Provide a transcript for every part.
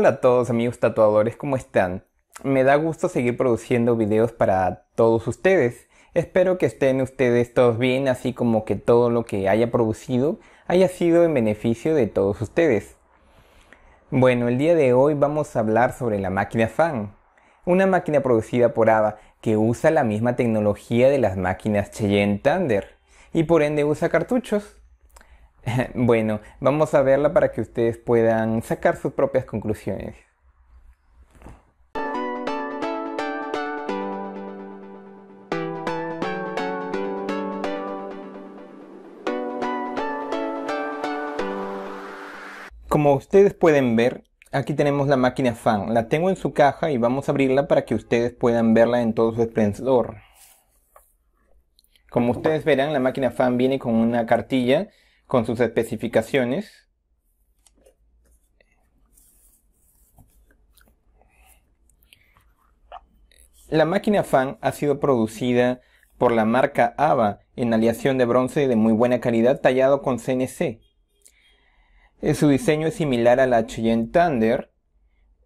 Hola a todos amigos tatuadores, ¿cómo están? Me da gusto seguir produciendo videos para todos ustedes. Espero que estén ustedes todos bien, así como que todo lo que haya producido haya sido en beneficio de todos ustedes. Bueno, el día de hoy vamos a hablar sobre la máquina Fan, una máquina producida por Ava que usa la misma tecnología de las máquinas Cheyenne Thunder y por ende usa cartuchos. Bueno, vamos a verla para que ustedes puedan sacar sus propias conclusiones. Como ustedes pueden ver, aquí tenemos la máquina fan. La tengo en su caja y vamos a abrirla para que ustedes puedan verla en todo su esplendor. Como ustedes verán, la máquina fan viene con una cartilla con sus especificaciones. La máquina fan ha sido producida por la marca ABA en aleación de bronce de muy buena calidad tallado con CNC. Eh, su diseño es similar a la Cheyenne Thunder,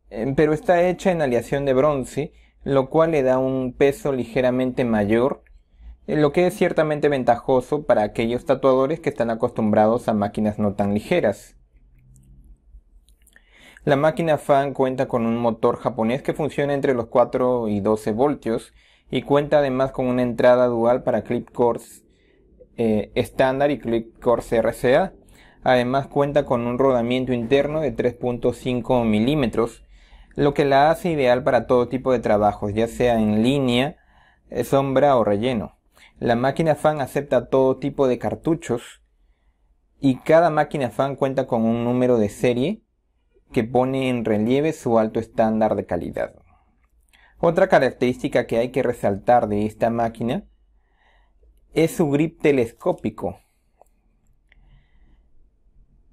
eh, pero está hecha en aleación de bronce, lo cual le da un peso ligeramente mayor eh, lo que es ciertamente ventajoso para aquellos tatuadores que están acostumbrados a máquinas no tan ligeras. La máquina Fan cuenta con un motor japonés que funciona entre los 4 y 12 voltios y cuenta además con una entrada dual para clip cores eh, estándar y clip cores RCA. Además cuenta con un rodamiento interno de 3.5 milímetros, lo que la hace ideal para todo tipo de trabajos, ya sea en línea, eh, sombra o relleno. La máquina fan acepta todo tipo de cartuchos y cada máquina fan cuenta con un número de serie que pone en relieve su alto estándar de calidad. Otra característica que hay que resaltar de esta máquina es su grip telescópico.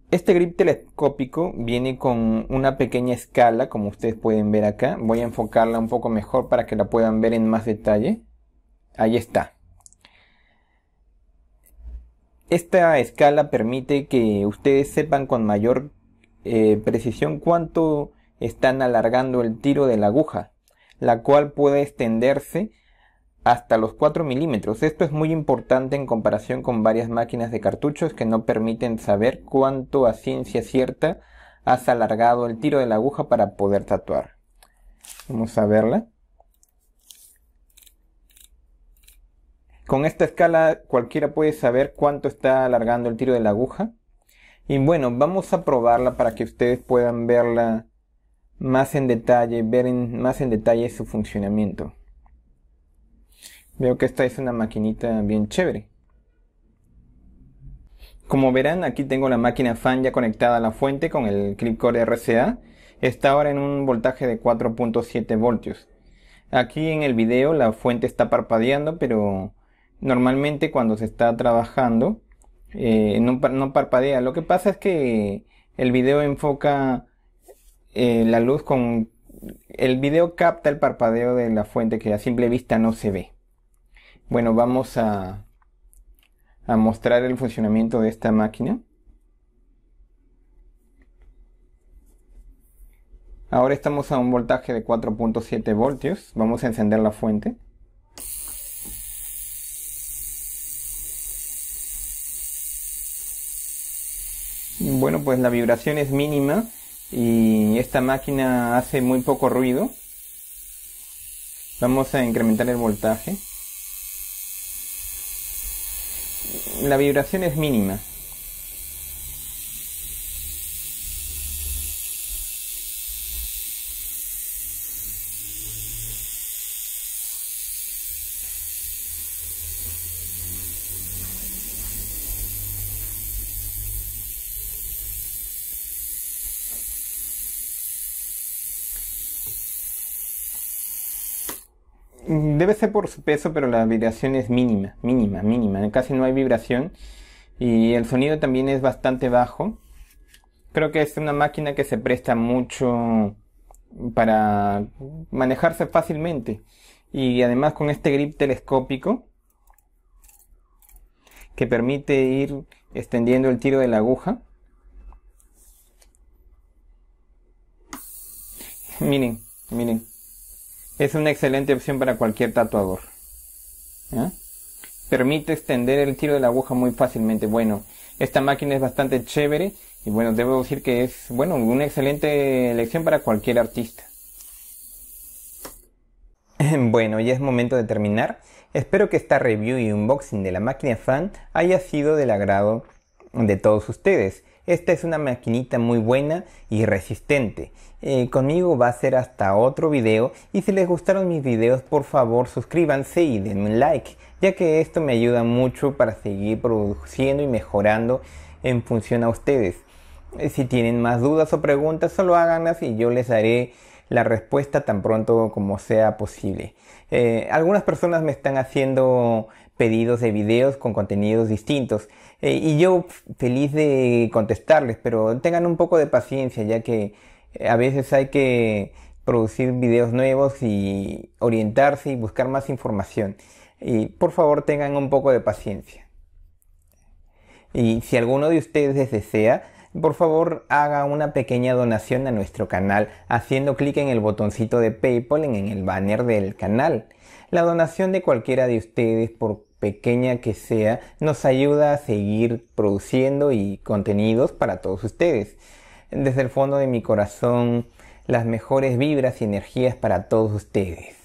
Este grip telescópico viene con una pequeña escala, como ustedes pueden ver acá. Voy a enfocarla un poco mejor para que la puedan ver en más detalle. Ahí está. Esta escala permite que ustedes sepan con mayor eh, precisión cuánto están alargando el tiro de la aguja, la cual puede extenderse hasta los 4 milímetros. Esto es muy importante en comparación con varias máquinas de cartuchos que no permiten saber cuánto a ciencia cierta has alargado el tiro de la aguja para poder tatuar. Vamos a verla. Con esta escala cualquiera puede saber cuánto está alargando el tiro de la aguja. Y bueno, vamos a probarla para que ustedes puedan verla más en detalle, ver más en detalle su funcionamiento. Veo que esta es una maquinita bien chévere. Como verán, aquí tengo la máquina fan ya conectada a la fuente con el Clipcore RCA. Está ahora en un voltaje de 4.7 voltios. Aquí en el video la fuente está parpadeando, pero normalmente cuando se está trabajando eh, no, parpadea. Lo que pasa es que el video enfoca eh, la luz con... El video capta el parpadeo de la fuente que a simple vista no se ve. Bueno, vamos a mostrar el funcionamiento de esta máquina. Ahora estamos a un voltaje de 4.7 voltios. Vamos a encender la fuente. Bueno, pues la vibración es mínima y esta máquina hace muy poco ruido. Vamos a incrementar el voltaje. La vibración es mínima. debe ser por su peso, pero la vibración es mínima, mínima, mínima. Casi no hay vibración. Y el sonido también es bastante bajo. Creo que es una máquina que se presta mucho para manejarse fácilmente. Y además con este grip telescópico que permite ir extendiendo el tiro de la aguja. Miren, miren. Es una excelente opción para cualquier tatuador. Permite extender el tiro de la aguja muy fácilmente. Bueno, esta máquina es bastante chévere y bueno, debo decir que es, bueno, una excelente elección para cualquier artista. Bueno, ya es momento de terminar. Espero que esta review y unboxing de la máquina fan haya sido del agrado de todos ustedes. Esta es una maquinita muy buena y resistente. Eh, conmigo va a ser hasta otro video y si les gustaron mis videos por favor suscríbanse y denme un like ya que esto me ayuda mucho para seguir produciendo y mejorando en función a ustedes. Eh, si tienen más dudas o preguntas, solo háganlas y yo les daré la respuesta tan pronto como sea posible. Eh, algunas personas me están haciendo pedidos de videos con contenidos distintos. Eh, y yo feliz de contestarles, pero tengan un poco de paciencia, ya que eh, a veces hay que producir videos nuevos y orientarse y buscar más información. Y por favor tengan un poco de paciencia. Y si alguno de ustedes desea, por favor haga una pequeña donación a nuestro canal haciendo clic en el botoncito de PayPal en el banner del canal. La donación de cualquiera de ustedes, por pequeña que sea, nos ayuda a seguir produciendo y contenidos para todos ustedes. Desde el fondo de mi corazón, las mejores vibras y energías para todos ustedes.